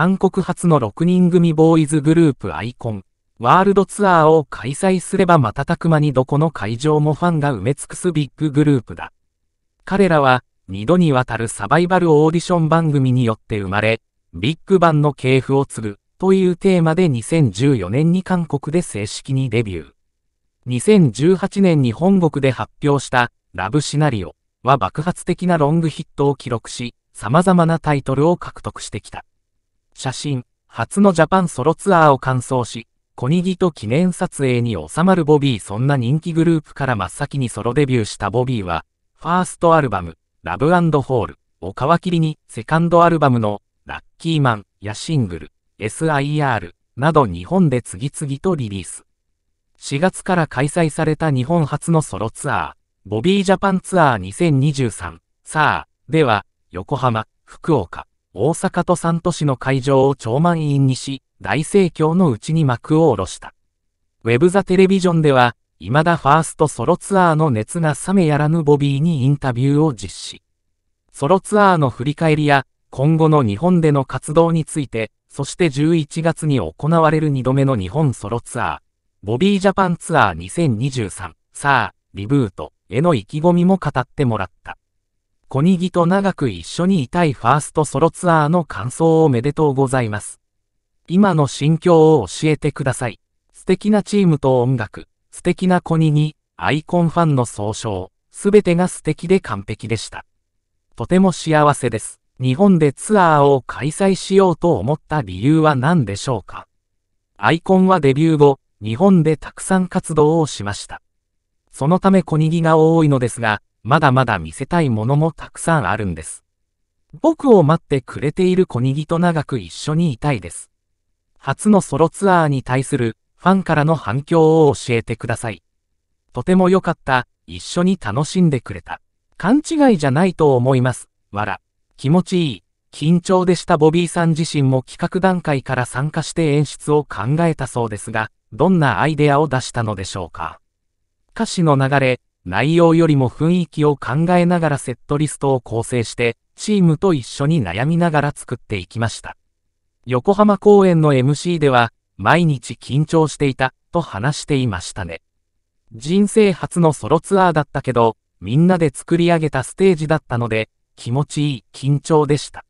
韓国初の6人組ボーイズグループアイコン、ワールドツアーを開催すれば瞬く間にどこの会場もファンが埋め尽くすビッググループだ。彼らは、2度にわたるサバイバルオーディション番組によって生まれ、ビッグバンの系譜を継ぐ、というテーマで2014年に韓国で正式にデビュー。2018年に本国で発表したラブシナリオは爆発的なロングヒットを記録し、様々なタイトルを獲得してきた。写真、初のジャパンソロツアーを完走し、小にぎと記念撮影に収まるボビーそんな人気グループから真っ先にソロデビューしたボビーは、ファーストアルバム、ラブホールを皮切りに、セカンドアルバムの、ラッキーマンやシングル、SIR など日本で次々とリリース。4月から開催された日本初のソロツアー、ボビージャパンツアー2023、さあ、では、横浜、福岡、大阪と三都市の会場を超満員にし、大盛況のうちに幕を下ろした。ウェブザテレビジョンでは、未だファーストソロツアーの熱が冷めやらぬボビーにインタビューを実施。ソロツアーの振り返りや、今後の日本での活動について、そして11月に行われる2度目の日本ソロツアー、ボビージャパンツアー2023、さあ、リブートへの意気込みも語ってもらった。小にぎと長く一緒にいたいファーストソロツアーの感想をおめでとうございます。今の心境を教えてください。素敵なチームと音楽、素敵な小にぎ、アイコンファンの総称、すべてが素敵で完璧でした。とても幸せです。日本でツアーを開催しようと思った理由は何でしょうかアイコンはデビュー後、日本でたくさん活動をしました。そのため小にぎが多いのですが、まだまだ見せたいものもたくさんあるんです。僕を待ってくれている小にぎと長く一緒にいたいです。初のソロツアーに対するファンからの反響を教えてください。とても良かった、一緒に楽しんでくれた。勘違いじゃないと思います。わら。気持ちいい。緊張でしたボビーさん自身も企画段階から参加して演出を考えたそうですが、どんなアイデアを出したのでしょうか。歌詞の流れ、内容よりも雰囲気を考えながらセットリストを構成して、チームと一緒に悩みながら作っていきました。横浜公演の MC では、毎日緊張していた、と話していましたね。人生初のソロツアーだったけど、みんなで作り上げたステージだったので、気持ちいい緊張でした。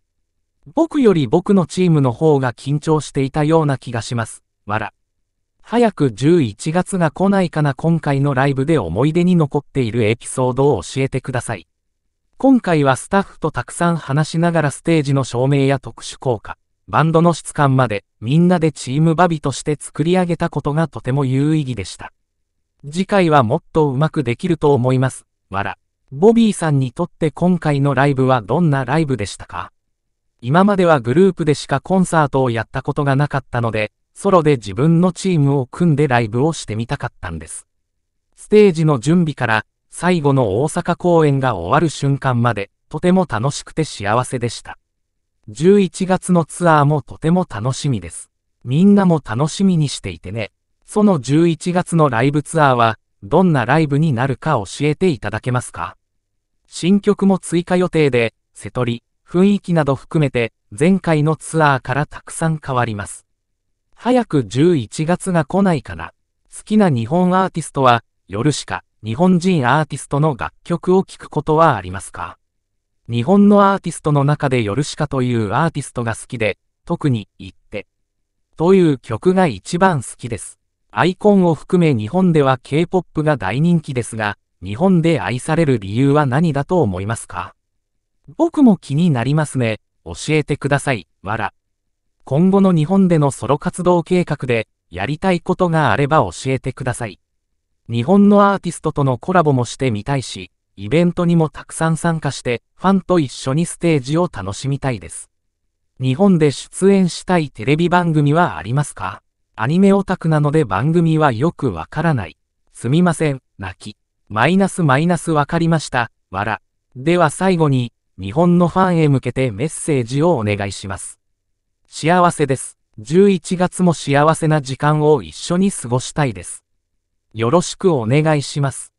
僕より僕のチームの方が緊張していたような気がします。わら。早く11月が来ないかな今回のライブで思い出に残っているエピソードを教えてください。今回はスタッフとたくさん話しながらステージの照明や特殊効果、バンドの質感までみんなでチームバビとして作り上げたことがとても有意義でした。次回はもっとうまくできると思います。わら。ボビーさんにとって今回のライブはどんなライブでしたか今まではグループでしかコンサートをやったことがなかったので、ソロで自分のチームを組んでライブをしてみたかったんです。ステージの準備から最後の大阪公演が終わる瞬間までとても楽しくて幸せでした。11月のツアーもとても楽しみです。みんなも楽しみにしていてね。その11月のライブツアーはどんなライブになるか教えていただけますか新曲も追加予定で、瀬取り、雰囲気など含めて前回のツアーからたくさん変わります。早く11月が来ないかな。好きな日本アーティストは、夜しか日本人アーティストの楽曲を聴くことはありますか日本のアーティストの中で夜しかというアーティストが好きで、特に行って。という曲が一番好きです。アイコンを含め日本では K-POP が大人気ですが、日本で愛される理由は何だと思いますか僕も気になりますね。教えてください。わら。今後の日本でのソロ活動計画で、やりたいことがあれば教えてください。日本のアーティストとのコラボもしてみたいし、イベントにもたくさん参加して、ファンと一緒にステージを楽しみたいです。日本で出演したいテレビ番組はありますかアニメオタクなので番組はよくわからない。すみません、泣き。マイナスマイナスわかりました、笑。では最後に、日本のファンへ向けてメッセージをお願いします。幸せです。11月も幸せな時間を一緒に過ごしたいです。よろしくお願いします。